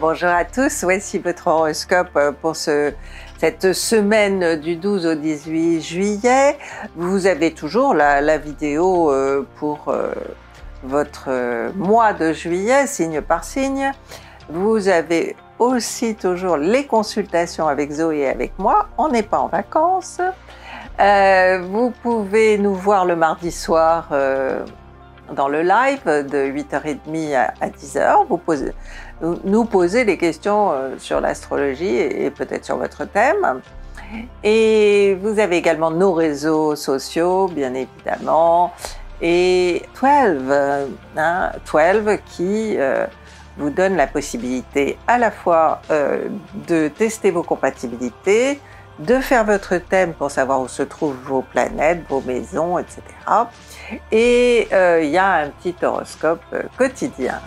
Bonjour à tous, voici votre horoscope euh, pour cette semaine du 12 au 18 juillet. Vous avez toujours la, vidéo euh, pour euh, votre mois de juillet, signe par signe. Vous avez aussi toujours les consultations avec Zoé et avec moi. On n'est pas en vacances. vous pouvez nous voir le mardi soir dans le live de 8h30 à 10h. Vous, posez, nous poser des questions euh, sur l'astrologie et peut-être sur votre thème. Et vous avez également nos réseaux sociaux, bien évidemment, et 12, 12 hein, qui euh, vous donne la possibilité à la fois euh, de tester vos compatibilités, de faire votre thème pour savoir où se trouvent vos planètes, vos maisons, etc. Et il y a un petit horoscope quotidien.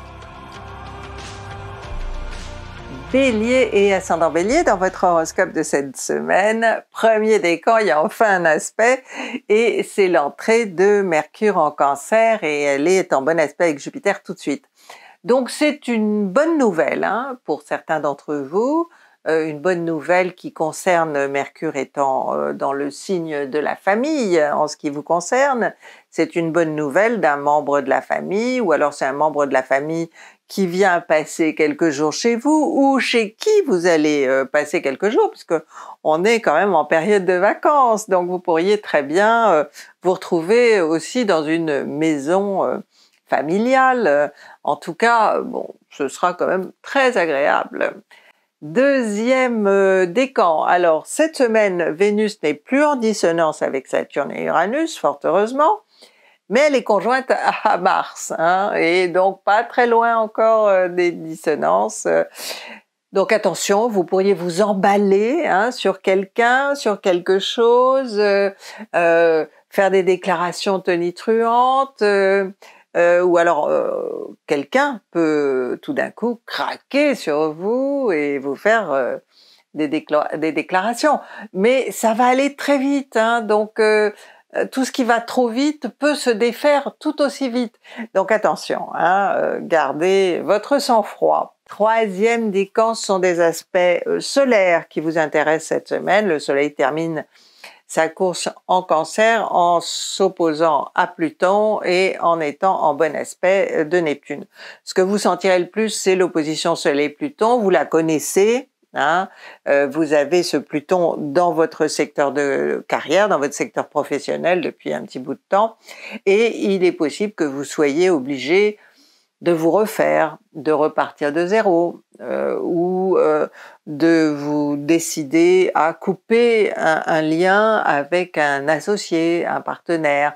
Bélier et ascendant Bélier dans votre horoscope de cette semaine. Premier décan, il y a enfin un aspect et c'est l'entrée de Mercure en Cancer et elle est en bon aspect avec Jupiter tout de suite. Donc c'est une bonne nouvelle hein, pour certains d'entre vous, euh, une bonne nouvelle qui concerne Mercure étant euh, dans le signe de la famille en ce qui vous concerne. C'est une bonne nouvelle d'un membre de la famille ou alors c'est un membre de la famille qui vient passer quelques jours chez vous ou chez qui vous allez euh, passer quelques jours, puisque on est quand même en période de vacances, donc vous pourriez très bien euh, vous retrouver aussi dans une maison euh, familiale. En tout cas, bon, ce sera quand même très agréable. Deuxième décan. Alors cette semaine, Vénus n'est plus en dissonance avec Saturne et Uranus, fort heureusement mais elle est conjointe à Mars, hein, et donc pas très loin encore euh, des dissonances. Euh. Donc attention, vous pourriez vous emballer hein, sur quelqu'un, sur quelque chose, euh, faire des déclarations tonitruantes, euh, ou alors quelqu'un peut tout d'un coup craquer sur vous et vous faire des, des, déclarations. Mais ça va aller très vite, hein, donc euh, tout ce qui va trop vite peut se défaire tout aussi vite. Donc attention, hein, euh, gardez votre sang-froid. Troisième décan sont des aspects euh, solaires qui vous intéressent cette semaine. Le soleil termine sa course en cancer en s'opposant à Pluton et en étant en bon aspect de Neptune. Ce que vous sentirez le plus, c'est l'opposition Soleil-Pluton. Vous la connaissez, Hein. Euh, vous avez ce Pluton dans votre secteur de carrière, dans votre secteur professionnel depuis un petit bout de temps, et il est possible que vous soyez obligé de vous refaire, de repartir de zéro, euh, ou euh, de vous décider à couper un, lien avec un associé, un partenaire.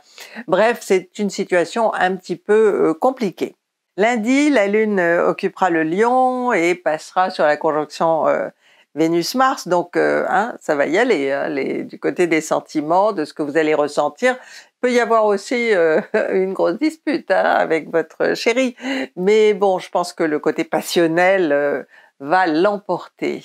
Bref, c'est une situation un petit peu compliquée. Lundi, la Lune euh, occupera le lion et passera sur la conjonction euh, Vénus-Mars, donc euh, hein, ça va y aller, hein, du côté des sentiments, de ce que vous allez ressentir. Il peut y avoir aussi une grosse dispute hein, avec votre chérie, mais bon, je pense que le côté passionnel va l'emporter.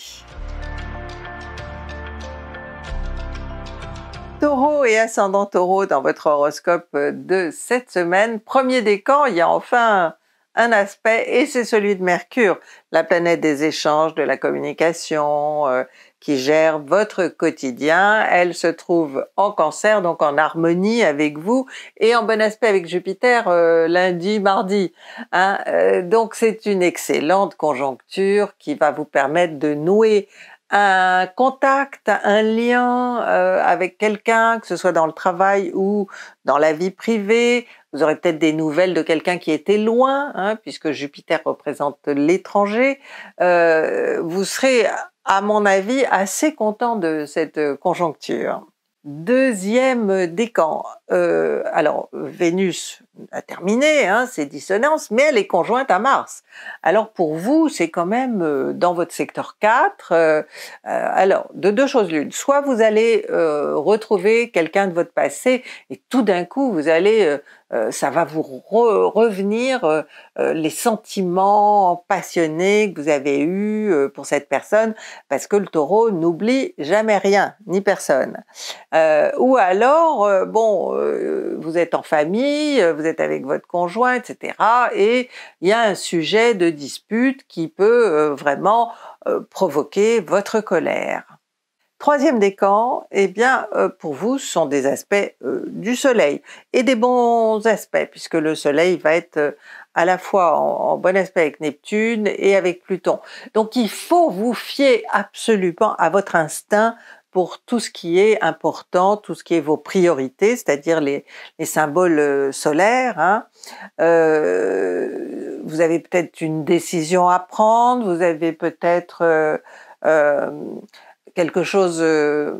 Taureau et ascendant taureau dans votre horoscope de cette semaine. Premier décan, il y a enfin un aspect et c'est celui de Mercure, la planète des échanges, de la communication, euh, qui gère votre quotidien. Elle se trouve en cancer, donc en harmonie avec vous et en bon aspect avec Jupiter euh, lundi, mardi. Hein. Euh, donc c'est une excellente conjoncture qui va vous permettre de nouer un euh, contact, un lien euh, avec quelqu'un, que ce soit dans le travail ou dans la vie privée. Vous aurez peut-être des nouvelles de quelqu'un qui était loin, hein, puisque Jupiter représente l'étranger. Euh, vous serez, à mon avis, assez content de cette conjoncture. Deuxième décan. Euh, alors, Vénus a terminé hein, ses dissonances, mais elle est conjointe à Mars. Alors, pour vous, c'est quand même euh, dans votre secteur 4. Euh, euh, alors, de deux choses l'une. Soit vous allez retrouver quelqu'un de votre passé et tout d'un coup, vous allez euh, ça va vous revenir euh, euh, les sentiments passionnés que vous avez eus pour cette personne, parce que le taureau n'oublie jamais rien, ni personne. ou alors, bon, vous êtes en famille, vous êtes avec votre conjoint, etc. Et il y a un sujet de dispute qui peut vraiment provoquer votre colère. Troisième décan, eh bien, euh, pour vous, ce sont des aspects euh, du soleil et des bons aspects, puisque le soleil va être euh, à la fois en, bon aspect avec Neptune et avec Pluton. Donc, il faut vous fier absolument à votre instinct pour tout ce qui est important, tout ce qui est vos priorités, c'est-à-dire les, symboles solaires. Hein. vous avez peut-être une décision à prendre, vous avez peut-être quelque chose euh,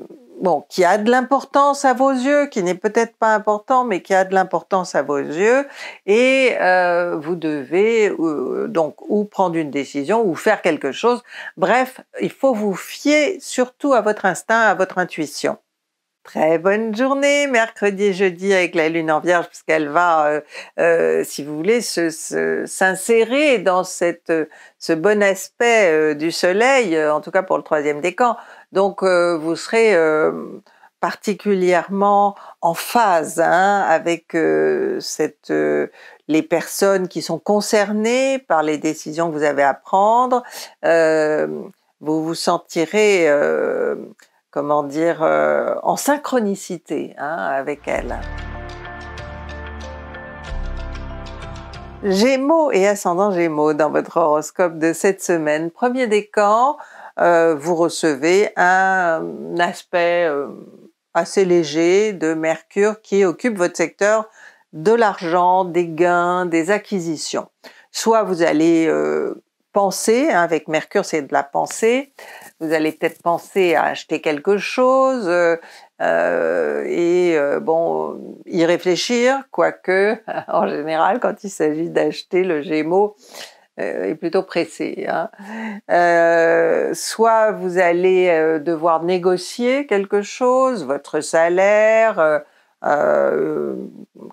bon, qui a de l'importance à vos yeux, qui n'est peut-être pas important, mais qui a de l'importance à vos yeux, et euh, vous devez euh, donc ou prendre une décision ou faire quelque chose. Bref, il faut vous fier surtout à votre instinct, à votre intuition. Très bonne journée, mercredi et jeudi avec la lune en vierge, puisqu'elle va, si vous voulez, s'insérer dans cette, ce bon aspect du soleil, en tout cas pour le troisième décan, donc euh, vous serez euh, particulièrement en phase hein, avec euh, les personnes qui sont concernées par les décisions que vous avez à prendre. vous vous sentirez, comment dire, en synchronicité hein, avec elles. Gémeaux et ascendant Gémeaux dans votre horoscope de cette semaine. Premier décan, euh, vous recevez un aspect euh, assez léger de Mercure qui occupe votre secteur de l'argent, des gains, des acquisitions. Soit vous allez euh, penser, hein, avec Mercure c'est de la pensée, vous allez peut-être penser à acheter quelque chose et bon y réfléchir, quoique en général quand il s'agit d'acheter le Gémeaux, euh, est plutôt pressé. Hein. Euh, soit vous allez euh, devoir négocier quelque chose, votre salaire,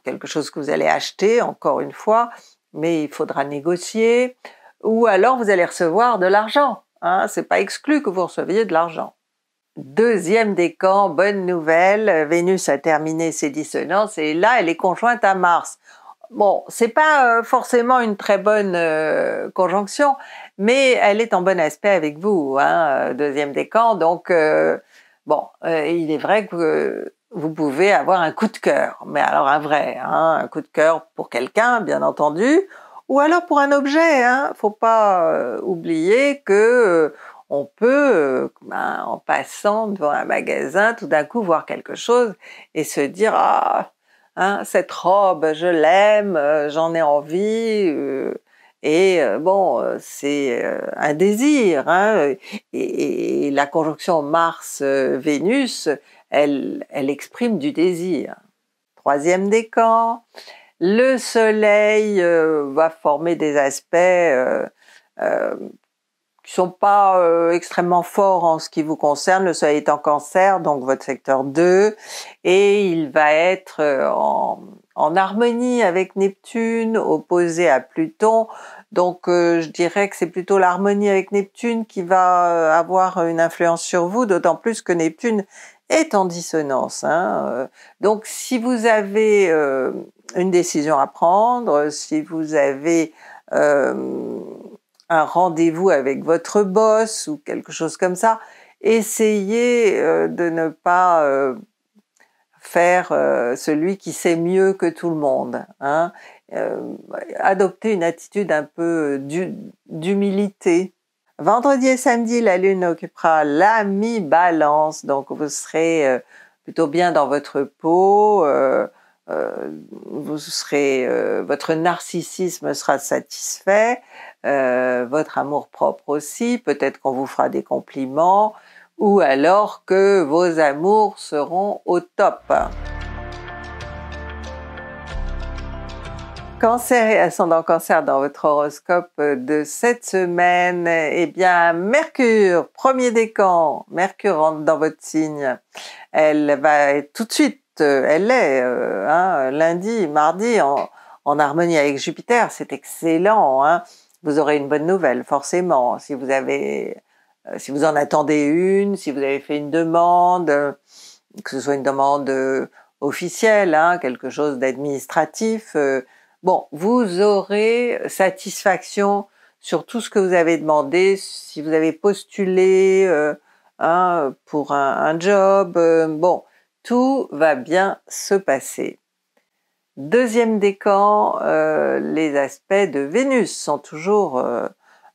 quelque chose que vous allez acheter, encore une fois, mais il faudra négocier. Ou alors vous allez recevoir de l'argent. Hein. C'est pas exclu que vous receviez de l'argent. Deuxième décan, bonne nouvelle, Vénus a terminé ses dissonances et là elle est conjointe à Mars. Bon, c'est pas euh, forcément une très bonne euh, conjonction, mais elle est en bon aspect avec vous, hein, euh, deuxième décan. Donc, bon, il est vrai que vous pouvez avoir un coup de cœur, mais alors un vrai, hein, un coup de cœur pour quelqu'un, bien entendu, ou alors pour un objet. Hein. Faut pas oublier que on peut, ben, en passant devant un magasin, tout d'un coup voir quelque chose et se dire ah Hein, cette robe, je l'aime, euh, j'en ai envie. Euh, et euh, bon, c'est un désir. Hein, et, la conjonction Mars-Vénus, elle, elle exprime du désir. Troisième décan, le Soleil va former des aspects qui sont pas euh, extrêmement forts en ce qui vous concerne. Le soleil est en cancer, donc votre secteur 2, et il va être euh, en, harmonie avec Neptune, opposé à Pluton. Donc euh, je dirais que c'est plutôt l'harmonie avec Neptune qui va avoir une influence sur vous, d'autant plus que Neptune est en dissonance. Hein. Donc si vous avez une décision à prendre, si vous avez rendez-vous avec votre boss ou quelque chose comme ça, essayez euh, de ne pas euh, faire euh, celui qui sait mieux que tout le monde. Hein. adoptez une attitude un peu d'humilité. Vendredi et samedi, la Lune occupera la mi-balance, donc vous serez plutôt bien dans votre peau, vous serez, votre narcissisme sera satisfait, euh, votre amour-propre aussi, peut-être qu'on vous fera des compliments, ou alors que vos amours seront au top. Cancer et ascendant cancer dans votre horoscope de cette semaine, eh bien Mercure, premier décan, Mercure rentre dans votre signe. Elle va tout de suite, elle est euh, hein, lundi, mardi en, harmonie avec Jupiter, c'est excellent. Hein vous aurez une bonne nouvelle, forcément. Si vous avez, euh, si vous en attendez une, si vous avez fait une demande, euh, que ce soit une demande euh, officielle, hein, quelque chose d'administratif, bon, vous aurez satisfaction sur tout ce que vous avez demandé. Si vous avez postulé hein, pour un job, bon, tout va bien se passer. Deuxième décan, euh, les aspects de Vénus sont toujours euh,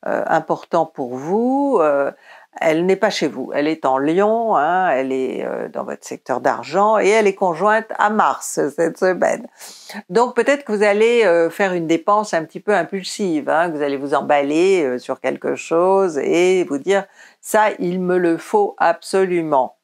euh, importants pour vous. elle n'est pas chez vous, elle est en Lyon, hein. elle est dans votre secteur d'argent et elle est conjointe à Mars cette semaine. Donc peut-être que vous allez faire une dépense un petit peu impulsive, que hein. vous allez vous emballer sur quelque chose et vous dire ça il me le faut absolument.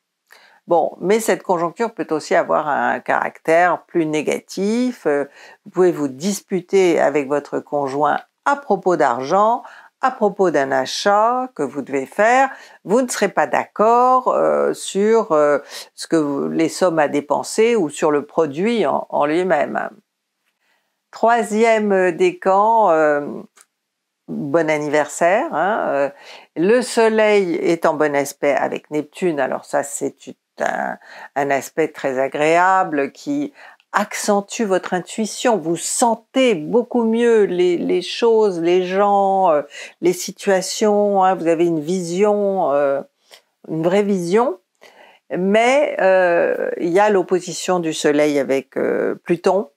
Bon, mais cette conjoncture peut aussi avoir un caractère plus négatif. Euh, vous pouvez vous disputer avec votre conjoint à propos d'argent, à propos d'un achat que vous devez faire, vous ne serez pas d'accord euh, sur euh, ce que vous, les sommes à dépenser ou sur le produit en, lui-même. Troisième décan, bon anniversaire. Hein, le Soleil est en bon aspect avec Neptune, alors ça c'est un, un aspect très agréable qui accentue votre intuition, vous sentez beaucoup mieux les, choses, les gens, euh, les situations, hein. vous avez une vision, euh, une vraie vision, mais euh, il y a l'opposition du Soleil avec Pluton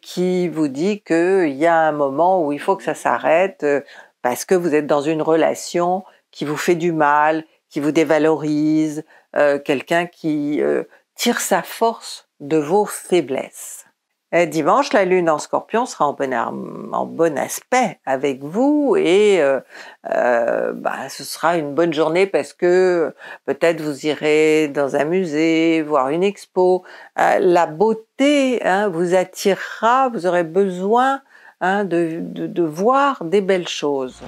qui vous dit qu'il y a un moment où il faut que ça s'arrête parce que vous êtes dans une relation qui vous fait du mal, vous dévalorise, euh, quelqu'un qui euh, tire sa force de vos faiblesses. dimanche, la lune en scorpion sera en bon, en bon aspect avec vous et euh, bah, ce sera une bonne journée parce que peut-être vous irez dans un musée, voir une expo. la beauté hein, vous attirera, vous aurez besoin hein, de voir des belles choses.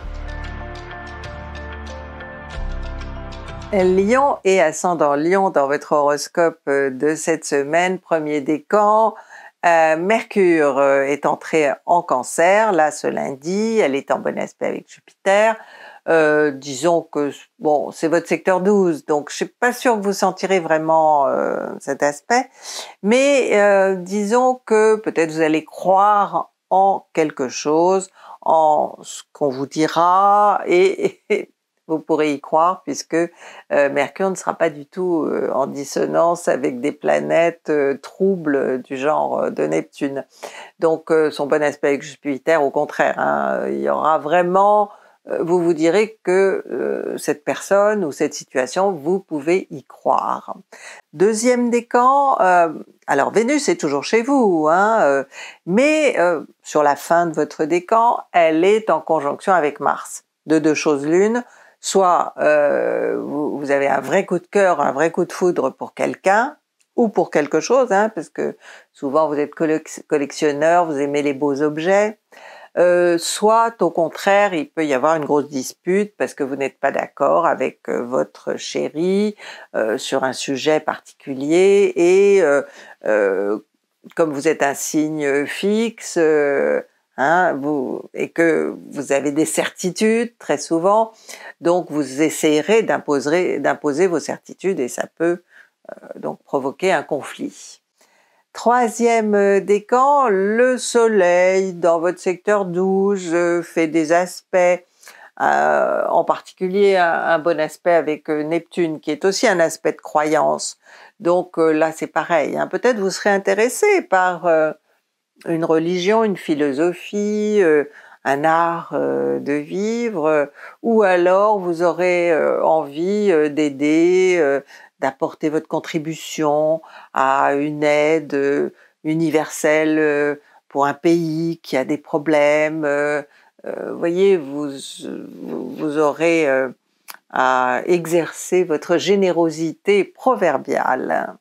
Lion et ascendant Lion dans votre horoscope euh, de cette semaine, premier décan. Euh, Mercure euh, est entré en cancer, là ce lundi, elle est en bon aspect avec Jupiter. disons que bon, c'est votre secteur 12, donc je suis pas sûr que vous sentirez vraiment cet aspect, mais disons que peut-être vous allez croire en quelque chose, en ce qu'on vous dira, et vous pourrez y croire puisque euh, Mercure ne sera pas du tout euh, en dissonance avec des planètes euh, troubles du genre de Neptune. Donc son bon aspect avec Jupiter, au contraire, hein, il y aura vraiment, vous vous direz que cette personne ou cette situation, vous pouvez y croire. Deuxième décan, alors Vénus est toujours chez vous, hein, mais sur la fin de votre décan, elle est en conjonction avec Mars. De deux choses l'une, Soit euh, vous, avez un vrai coup de cœur, un vrai coup de foudre pour quelqu'un ou pour quelque chose, hein, parce que souvent vous êtes collectionneur, vous aimez les beaux objets. Euh, soit au contraire, il peut y avoir une grosse dispute parce que vous n'êtes pas d'accord avec euh, votre chéri sur un sujet particulier et comme vous êtes un signe fixe, Hein, vous, et que vous avez des certitudes très souvent, donc vous essayerez d'imposer vos certitudes et ça peut euh, donc provoquer un conflit. Troisième euh, décan, le soleil dans votre secteur 12 euh, fait des aspects, en particulier un, bon aspect avec Neptune qui est aussi un aspect de croyance. Donc là c'est pareil, hein. peut-être vous serez intéressé par une religion, une philosophie, euh, un art euh, de vivre, euh, ou alors vous aurez envie d'aider, d'apporter votre contribution à une aide universelle pour un pays qui a des problèmes. Vous voyez, vous, vous aurez à exercer votre générosité proverbiale.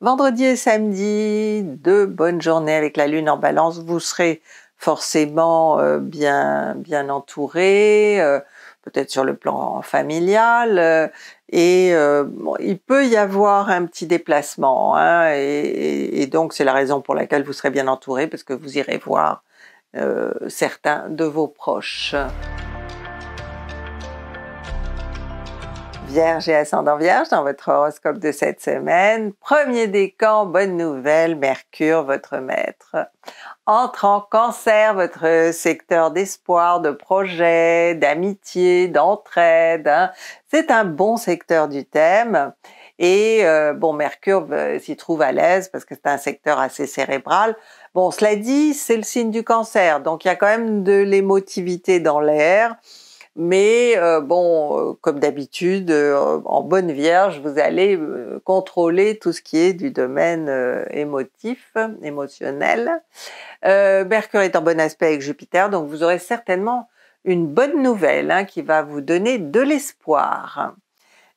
Vendredi et samedi, deux bonnes journées avec la lune en balance. Vous serez forcément euh, bien, bien entouré, euh, peut-être sur le plan familial. Euh, et il peut y avoir un petit déplacement. Hein, et, donc, c'est la raison pour laquelle vous serez bien entouré, parce que vous irez voir certains de vos proches. Vierge et ascendant Vierge, dans votre horoscope de cette semaine, premier décan, bonne nouvelle, Mercure, votre maître. Entre en cancer, votre secteur d'espoir, de projet, d'amitié, d'entraide. Hein. C'est un bon secteur du thème. Et euh, bon, Mercure bah, s'y trouve à l'aise parce que c'est un secteur assez cérébral. Bon, cela dit, c'est le signe du cancer, donc il y a quand même de l'émotivité dans l'air. Mais euh, bon, euh, comme d'habitude, euh, en bonne vierge, vous allez contrôler tout ce qui est du domaine émotif, émotionnel. Mercure est en bon aspect avec Jupiter, donc vous aurez certainement une bonne nouvelle hein, qui va vous donner de l'espoir.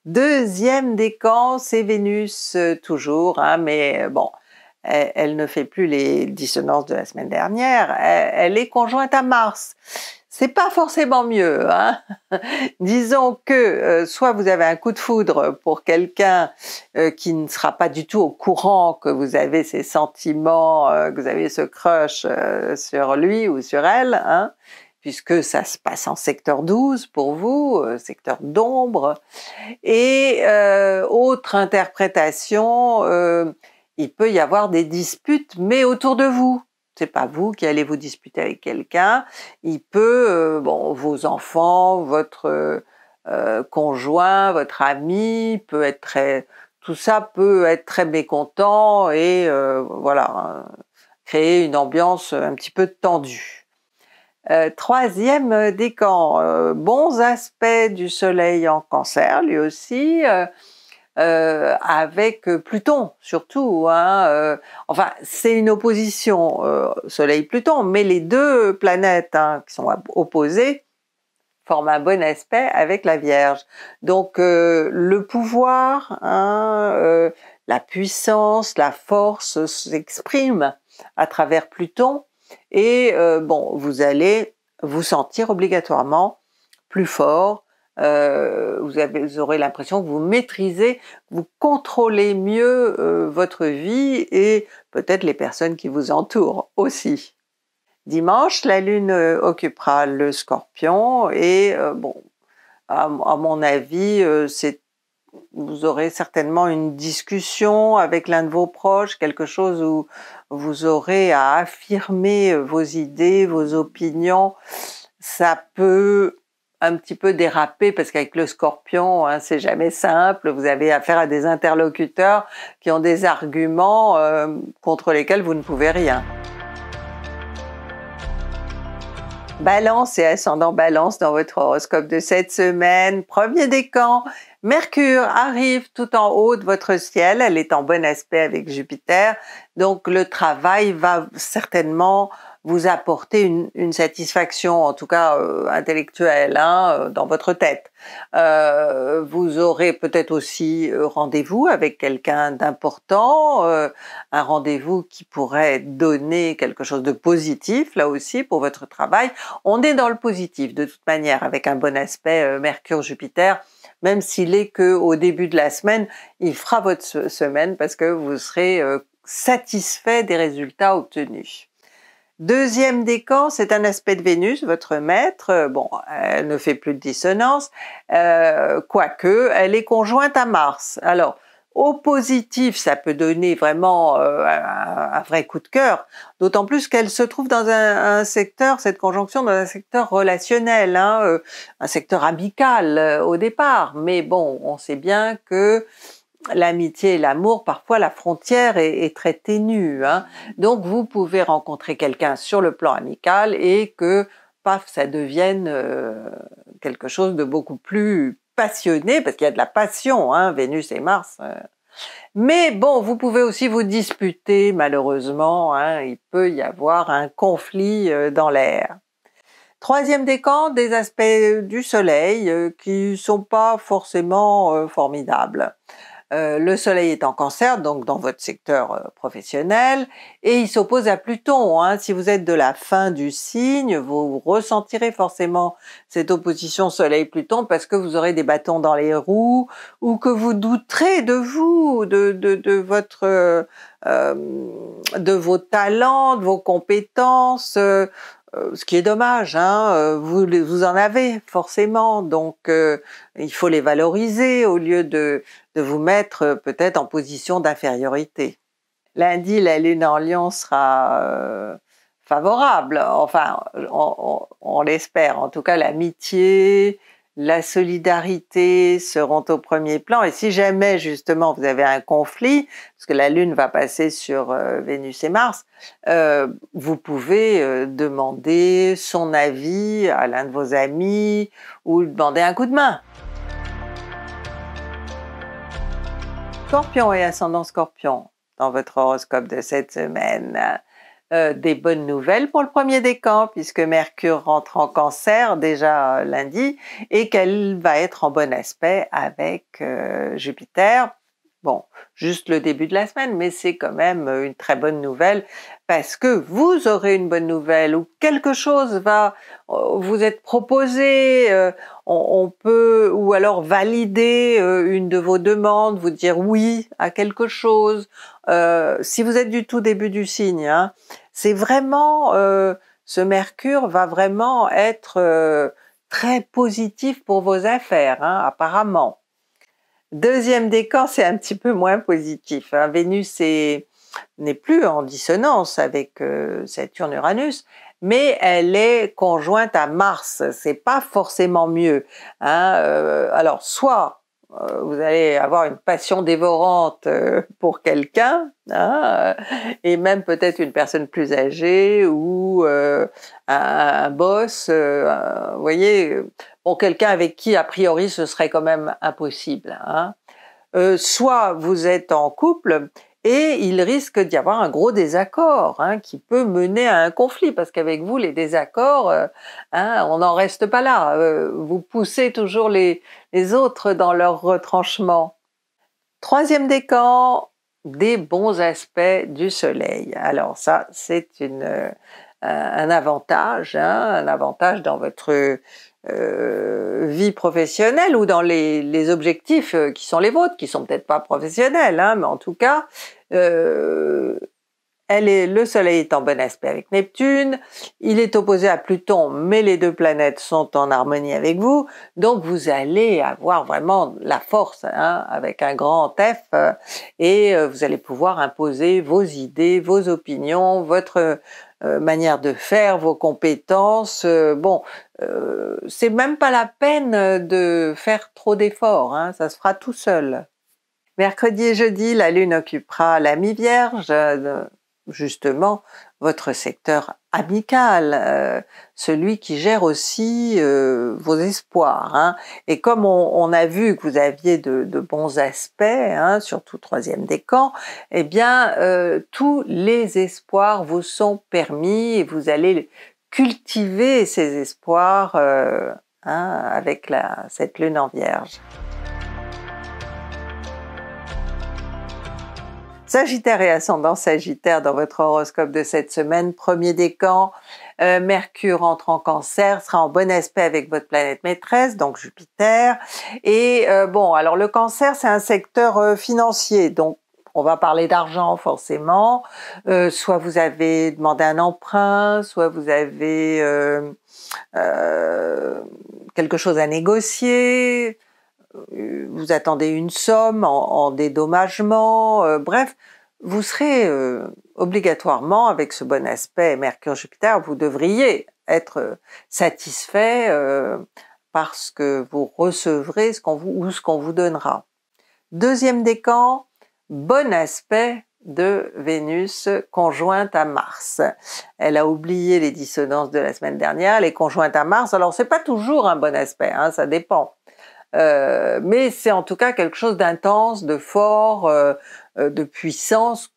Deuxième décan, c'est Vénus toujours, hein, mais bon, elle, ne fait plus les dissonances de la semaine dernière. elle est conjointe à Mars c'est pas forcément mieux. Hein. Disons que euh, soit vous avez un coup de foudre pour quelqu'un euh, qui ne sera pas du tout au courant que vous avez ces sentiments, euh, que vous avez ce crush sur lui ou sur elle, hein, puisque ça se passe en secteur 12 pour vous, secteur d'ombre. Et autre interprétation, il peut y avoir des disputes, mais autour de vous c'est pas vous qui allez vous disputer avec quelqu'un. Il peut, euh, bon, vos enfants, votre euh, euh, conjoint, votre ami peut être très, tout ça peut être très mécontent et voilà, créer une ambiance un petit peu tendue. troisième décan, bons aspects du soleil en cancer, lui aussi. Euh, avec euh, Pluton surtout. Hein, euh, enfin, c'est une opposition Soleil-Pluton, mais les deux planètes hein, qui sont opposées forment un bon aspect avec la Vierge. Donc le pouvoir, hein, la puissance, la force s'exprime à travers Pluton et bon, vous allez vous sentir obligatoirement plus fort, euh, vous, aurez l'impression que vous maîtrisez, vous contrôlez mieux euh, votre vie et peut-être les personnes qui vous entourent aussi. Dimanche, la Lune euh, occupera le Scorpion et bon, à, mon avis, vous aurez certainement une discussion avec l'un de vos proches, quelque chose où vous aurez à affirmer vos idées, vos opinions. Ça peut un petit peu dérapé parce qu'avec le scorpion, hein, c'est jamais simple. Vous avez affaire à des interlocuteurs qui ont des arguments euh, contre lesquels vous ne pouvez rien. Balance et ascendant balance dans votre horoscope de cette semaine. Premier décan, Mercure arrive tout en haut de votre ciel. Elle est en bon aspect avec Jupiter. Donc le travail va certainement vous apportez une, une satisfaction, en tout cas euh, intellectuelle, hein, euh, dans votre tête. Euh, vous aurez peut-être aussi euh, rendez-vous avec quelqu'un d'important, un rendez-vous qui pourrait donner quelque chose de positif, là aussi, pour votre travail. On est dans le positif, de toute manière, avec un bon aspect Mercure-Jupiter même s'il est que au début de la semaine, il fera votre semaine parce que vous serez satisfait des résultats obtenus. Deuxième décan, c'est un aspect de Vénus, votre maître. Euh, bon, elle ne fait plus de dissonance, euh, quoique elle est conjointe à Mars. Alors, au positif, ça peut donner vraiment euh, un, vrai coup de cœur, d'autant plus qu'elle se trouve dans un, secteur, cette conjonction, dans un secteur relationnel, hein, un secteur amical au départ. Mais bon, on sait bien que l'amitié et l'amour, parfois la frontière est, très ténue. Hein. Donc vous pouvez rencontrer quelqu'un sur le plan amical et que paf, ça devienne euh, quelque chose de beaucoup plus passionné, parce qu'il y a de la passion, hein, Vénus et Mars. Euh. Mais bon, vous pouvez aussi vous disputer, malheureusement, hein, il peut y avoir un conflit euh, dans l'air. Troisième décan, des aspects du soleil qui sont pas forcément formidables. Euh, le Soleil est en cancer, donc dans votre secteur euh, professionnel, et il s'oppose à Pluton. Hein. Si vous êtes de la fin du signe, vous ressentirez forcément cette opposition Soleil-Pluton parce que vous aurez des bâtons dans les roues ou que vous douterez de vous, de, de, votre... Euh, de vos talents, de vos compétences, ce qui est dommage, hein. vous, vous en avez forcément, donc il faut les valoriser au lieu de, de vous mettre euh, peut-être en position d'infériorité. Lundi, la lune en lion sera euh, favorable, enfin on, l'espère, en tout cas l'amitié, la solidarité seront au premier plan. Et si jamais justement vous avez un conflit, parce que la Lune va passer sur euh, Vénus et Mars, vous pouvez demander son avis à l'un de vos amis ou demander un coup de main. Scorpion et ascendant Scorpion, dans votre horoscope de cette semaine. Euh, des bonnes nouvelles pour le premier décan puisque Mercure rentre en cancer déjà euh, lundi et qu'elle va être en bon aspect avec euh, Jupiter Bon, juste le début de la semaine, mais c'est quand même une très bonne nouvelle parce que vous aurez une bonne nouvelle ou quelque chose va euh, vous être proposé, euh, on, peut ou alors valider euh, une de vos demandes, vous dire oui à quelque chose. si vous êtes du tout début du signe, hein, c'est vraiment ce Mercure va vraiment être très positif pour vos affaires, hein, apparemment. Deuxième décan, c'est un petit peu moins positif. Hein. Vénus n'est plus en dissonance avec euh, Saturne-Uranus, mais elle est conjointe à Mars. C'est pas forcément mieux. Hein, euh, alors, soit euh, vous allez avoir une passion dévorante euh, pour quelqu'un, hein, euh, et même peut-être une personne plus âgée ou un, boss, vous voyez, pour quelqu'un avec qui a priori ce serait quand même impossible. Hein. soit vous êtes en couple et il risque d'y avoir un gros désaccord hein, qui peut mener à un conflit parce qu'avec vous les désaccords, euh, hein, on n'en reste pas là. Euh, vous poussez toujours les, autres dans leur retranchement. Troisième décan, des bons aspects du soleil. Alors ça, c'est une euh, un avantage, hein, un avantage dans votre euh, vie professionnelle ou dans les, objectifs euh, qui sont les vôtres, qui sont peut-être pas professionnels, hein, mais en tout cas, euh, elle le Soleil est en bon aspect avec Neptune, il est opposé à Pluton, mais les deux planètes sont en harmonie avec vous, donc vous allez avoir vraiment la force, hein, avec un grand F, et vous allez pouvoir imposer vos idées, vos opinions, votre euh, manière de faire, vos compétences. Euh, bon, euh, c'est même pas la peine de faire trop d'efforts, hein, ça se fera tout seul. Mercredi et jeudi, la Lune occupera la mi-vierge, justement, votre secteur amical, euh, celui qui gère aussi euh, vos espoirs. Hein. Et comme on, a vu que vous aviez de, bons aspects, hein, surtout troisième décan, eh bien euh, tous les espoirs vous sont permis et vous allez cultiver ces espoirs hein, avec cette lune en vierge. Sagittaire et ascendant Sagittaire dans votre horoscope de cette semaine, premier décan, camps, euh, Mercure entre en cancer, sera en bon aspect avec votre planète maîtresse, donc Jupiter. Et euh, bon, alors le cancer, c'est un secteur euh, financier, donc on va parler d'argent forcément. soit vous avez demandé un emprunt, soit vous avez quelque chose à négocier. Euh, vous attendez une somme en, dédommagement, euh, bref, vous serez euh, obligatoirement, avec ce bon aspect Mercure-Jupiter, vous devriez être satisfait parce que vous recevrez ce qu'on vous, ou ce qu'on vous donnera. Deuxième décan, bon aspect de Vénus conjointe à Mars. Elle a oublié les dissonances de la semaine dernière, les conjointes conjointe à Mars, alors c'est pas toujours un bon aspect, hein, ça dépend. Euh, mais c'est en tout cas quelque chose d'intense, de fort, euh, euh, de puissance,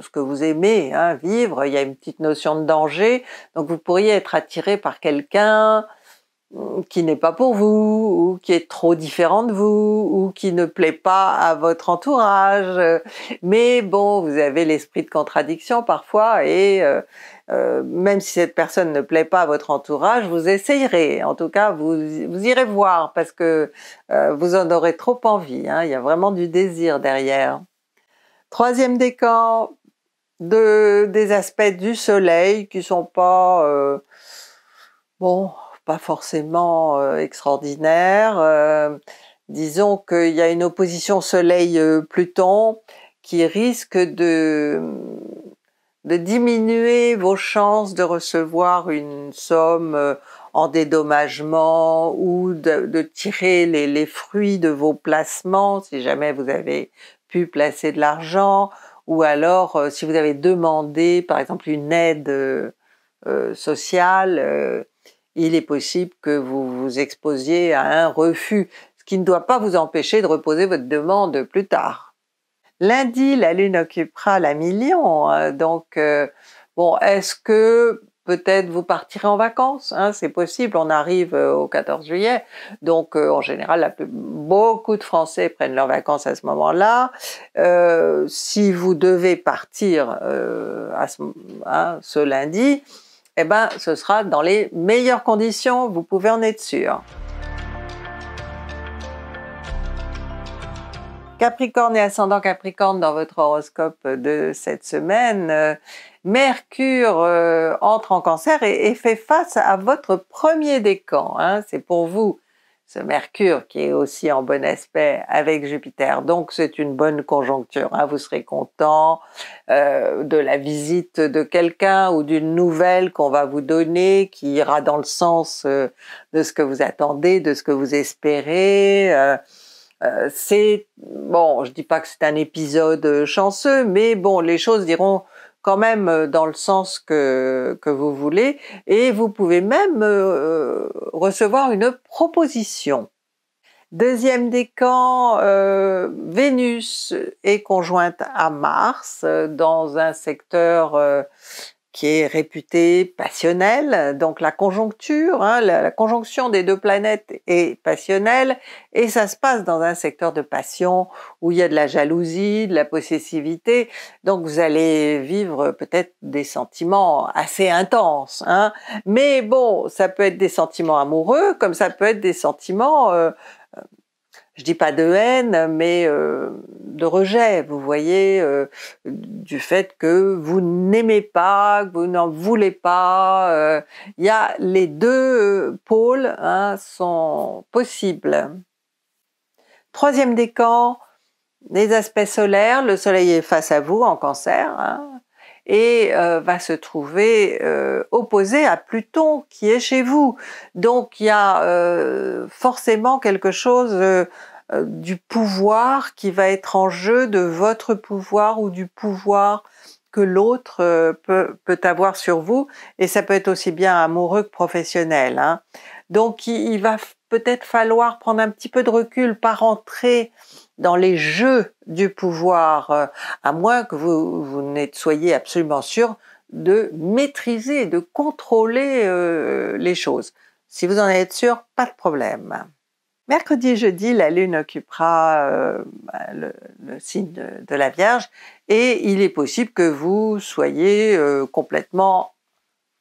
ce que vous aimez hein, vivre. Il y a une petite notion de danger. Donc vous pourriez être attiré par quelqu'un, qui n'est pas pour vous, ou qui est trop différent de vous, ou qui ne plaît pas à votre entourage. Mais bon, vous avez l'esprit de contradiction parfois, et euh, euh, même si cette personne ne plaît pas à votre entourage, vous essayerez. En tout cas, vous, irez voir, parce que euh, vous en aurez trop envie. Hein. Il y a vraiment du désir derrière. Troisième décan, de, des aspects du soleil qui sont pas... bon, pas forcément euh, extraordinaire. Euh, disons qu'il y a une opposition Soleil-Pluton euh, qui risque de, de diminuer vos chances de recevoir une somme en dédommagement ou de, tirer les, fruits de vos placements si jamais vous avez pu placer de l'argent ou alors si vous avez demandé par exemple une aide sociale, il est possible que vous vous exposiez à un refus, ce qui ne doit pas vous empêcher de reposer votre demande plus tard. Lundi, la Lune occupera la million, hein, donc euh, bon, est-ce que peut-être vous partirez en vacances, hein, c'est possible, on arrive euh, au 14 juillet, donc euh, en général, beaucoup de Français prennent leurs vacances à ce moment-là. si vous devez partir hein, ce, lundi, et eh ben, ce sera dans les meilleures conditions, vous pouvez en être sûr. Capricorne et ascendant Capricorne dans votre horoscope de cette semaine, euh, Mercure euh, entre en cancer et, fait face à votre premier décan. Hein. C'est pour vous ce Mercure qui est aussi en bon aspect avec Jupiter. Donc c'est une bonne conjoncture. Hein. Vous serez content euh, de la visite de quelqu'un ou d'une nouvelle qu'on va vous donner qui ira dans le sens euh, de ce que vous attendez, de ce que vous espérez. Euh, c'est bon, je dis pas que c'est un épisode chanceux, mais bon, les choses diront même euh, dans le sens que, vous voulez, et vous pouvez même euh, euh, recevoir une proposition. Deuxième décan, euh, Vénus est conjointe à Mars dans un secteur qui est réputé passionnel, donc la conjoncture, hein, la, conjonction des deux planètes est passionnelle, et ça se passe dans un secteur de passion où il y a de la jalousie, de la possessivité, donc vous allez vivre peut-être des sentiments assez intenses, hein. mais bon, ça peut être des sentiments amoureux, comme ça peut être des sentiments euh, je dis pas de haine, mais euh, de rejet, vous voyez, euh, du fait que vous n'aimez pas, que vous n'en voulez pas. Euh, il y a les deux pôles hein, sont possibles. Troisième décan, les aspects solaires. Le soleil est face à vous en cancer. Hein, et euh, va se trouver euh, opposé à Pluton qui est chez vous. Donc il y a euh, forcément quelque chose du pouvoir qui va être en jeu, de votre pouvoir ou du pouvoir que l'autre peut, avoir sur vous, et ça peut être aussi bien amoureux que professionnel. Hein. Donc il, va peut-être falloir prendre un petit peu de recul, par rentrer dans les jeux du pouvoir, euh, à moins que vous, vous soyez absolument sûr de maîtriser, de contrôler euh, les choses. Si vous en êtes sûr, pas de problème. Mercredi et jeudi, la Lune occupera euh, bah, le, signe de, la Vierge et il est possible que vous soyez complètement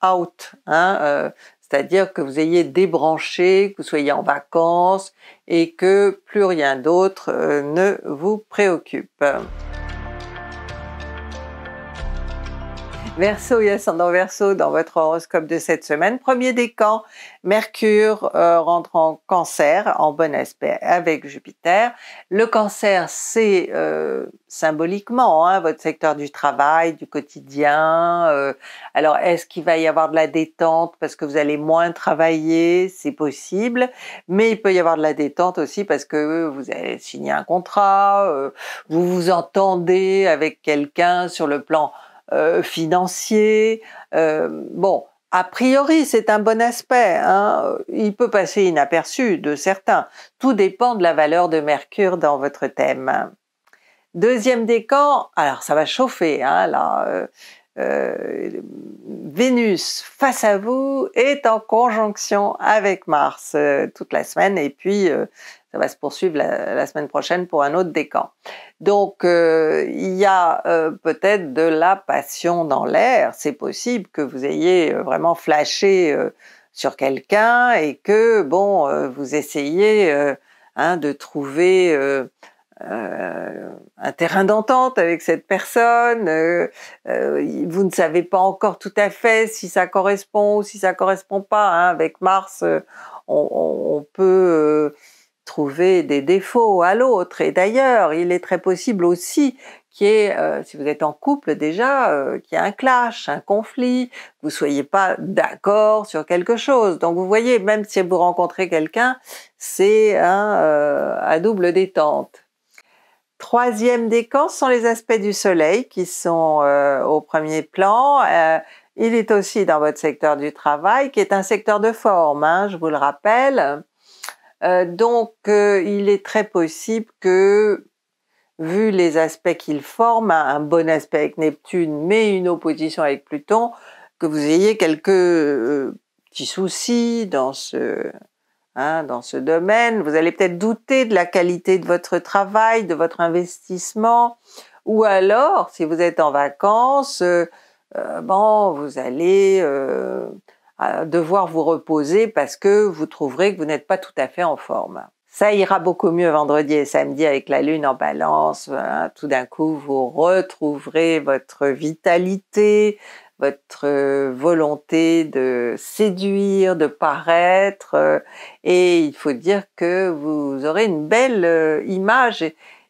out, hein, c'est-à-dire que vous ayez débranché, que vous soyez en vacances et que plus rien d'autre euh, ne vous préoccupe. Verseau et ascendant Verso, dans votre horoscope de cette semaine. Premier décan, Mercure euh, rentre en cancer, en bon aspect avec Jupiter. Le cancer, c'est euh, symboliquement hein, votre secteur du travail, du quotidien. Euh. alors, est-ce qu'il va y avoir de la détente parce que vous allez moins travailler C'est possible. Mais il peut y avoir de la détente aussi parce que vous avez signé un contrat, vous vous entendez avec quelqu'un sur le plan euh, financier. Euh, bon, a priori, c'est un bon aspect. Hein. Il peut passer inaperçu de certains. Tout dépend de la valeur de Mercure dans votre thème. Deuxième décan, alors ça va chauffer, hein, là, euh, euh, Vénus face à vous est en conjonction avec Mars euh, toute la semaine et puis euh, ça va se poursuivre la, semaine prochaine pour un autre décan. Donc il y a peut-être de la passion dans l'air, c'est possible que vous ayez vraiment flashé sur quelqu'un et que bon vous essayez hein, de trouver euh, un terrain d'entente avec cette personne. Euh, euh, vous ne savez pas encore tout à fait si ça correspond ou si ça correspond pas. Hein. Avec Mars, on, peut trouver des défauts à l'autre. Et d'ailleurs, il est très possible aussi qu'il y si vous êtes en couple déjà, qu'il y ait un clash, un conflit, vous soyez pas d'accord sur quelque chose. Donc vous voyez, même si vous rencontrez quelqu'un, c'est un à double détente. Troisième décan sont les aspects du soleil qui sont euh, au premier plan. Euh, il est aussi dans votre secteur du travail qui est un secteur de forme, hein, je vous le rappelle. Euh, donc il est très possible que, vu les aspects qu'il forme, hein, un, bon aspect avec Neptune mais une opposition avec Pluton, que vous ayez quelques petits soucis dans ce, Hein, dans ce domaine. Vous allez peut-être douter de la qualité de votre travail, de votre investissement, ou alors, si vous êtes en vacances, euh, euh, bon, vous allez euh, devoir vous reposer parce que vous trouverez que vous n'êtes pas tout à fait en forme. Ça ira beaucoup mieux vendredi et samedi avec la lune en balance. Hein. Tout d'un coup, vous retrouverez votre vitalité, votre euh, volonté de séduire, de paraître. Euh, et il faut dire que vous aurez une belle euh, image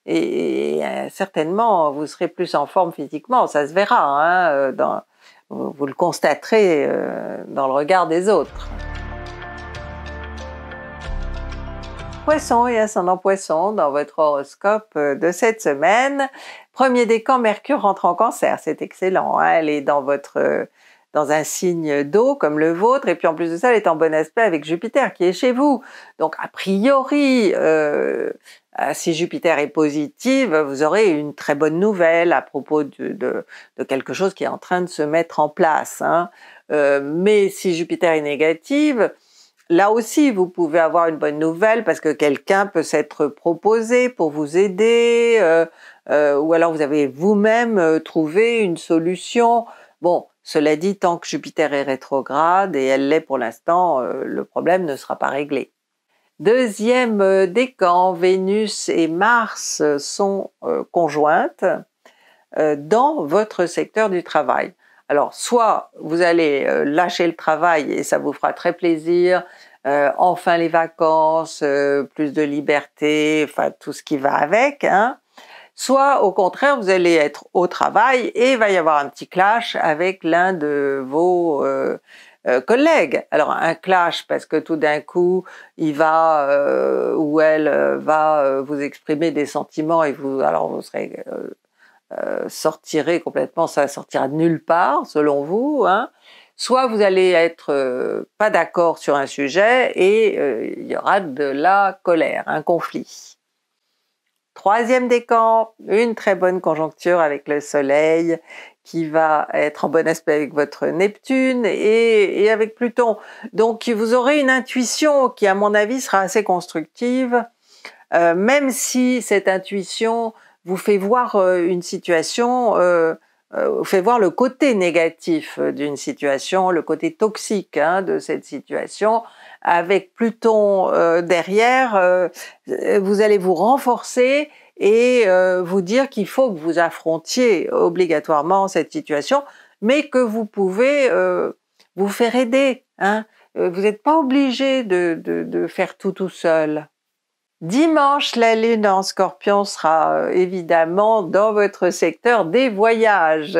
et, certainement vous serez plus en forme physiquement, ça se verra, hein, vous, le constaterez dans le regard des autres. Poisson et ascendant Poisson dans votre horoscope de cette semaine. Premier décan, Mercure rentre en cancer, c'est excellent. Hein. elle est dans votre euh, dans un signe d'eau comme le vôtre, et puis en plus de ça, elle est en bon aspect avec Jupiter qui est chez vous. Donc a priori, euh, euh, si Jupiter est positive, vous aurez une très bonne nouvelle à propos de, quelque chose qui est en train de se mettre en place. Hein. mais si Jupiter est négative, Là aussi, vous pouvez avoir une bonne nouvelle parce que quelqu'un peut s'être proposé pour vous aider, euh, ou alors vous avez vous-même euh, trouvé une solution. Bon, cela dit, tant que Jupiter est rétrograde, et elle l'est pour l'instant, euh, le problème ne sera pas réglé. Deuxième décan, Vénus et Mars sont conjointes dans votre secteur du travail. Alors, soit vous allez lâcher le travail et ça vous fera très plaisir, enfin les vacances, plus de liberté, enfin tout ce qui va avec. Hein soit au contraire vous allez être au travail et il va y avoir un petit clash avec l'un de vos euh, euh, collègues. Alors un clash parce que tout d'un coup il va euh, ou elle va vous exprimer des sentiments et vous alors vous serez sortirez complètement, ça sortira de nulle part selon vous. Hein. Soit vous allez être pas d'accord sur un sujet et il y aura de la colère, un conflit. Troisième décan, une très bonne conjoncture avec le Soleil qui va être en bon aspect avec votre Neptune et, avec Pluton. Donc vous aurez une intuition qui, à mon avis, sera assez constructive, euh, même si cette intuition vous fait voir euh, une situation, euh, vous fait voir le côté négatif d'une situation, le côté toxique hein, de cette situation avec Pluton euh, derrière, euh, vous allez vous renforcer et euh, vous dire qu'il faut que vous affrontiez obligatoirement cette situation, mais que vous pouvez vous faire aider. Hein. Vous n'êtes pas obligé de, faire tout tout seul. Dimanche, la Lune en scorpion sera euh, évidemment dans votre secteur des voyages.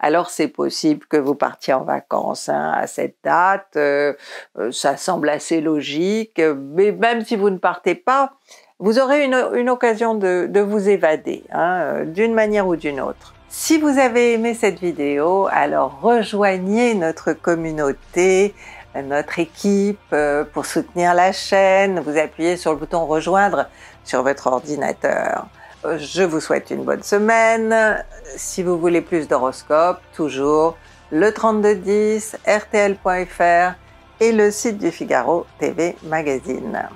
Alors c'est possible que vous partiez en vacances hein, à cette date, euh, euh, ça semble assez logique, mais même si vous ne partez pas, vous aurez une, occasion de, vous évader, hein, d'une manière ou d'une autre. Si vous avez aimé cette vidéo, alors rejoignez notre communauté, notre équipe euh, pour soutenir la chaîne. Vous appuyez sur le bouton rejoindre sur votre ordinateur. Euh, je vous souhaite une bonne semaine. Si vous voulez plus d'horoscopes, toujours le 3210, rtl.fr et le site du Figaro TV Magazine.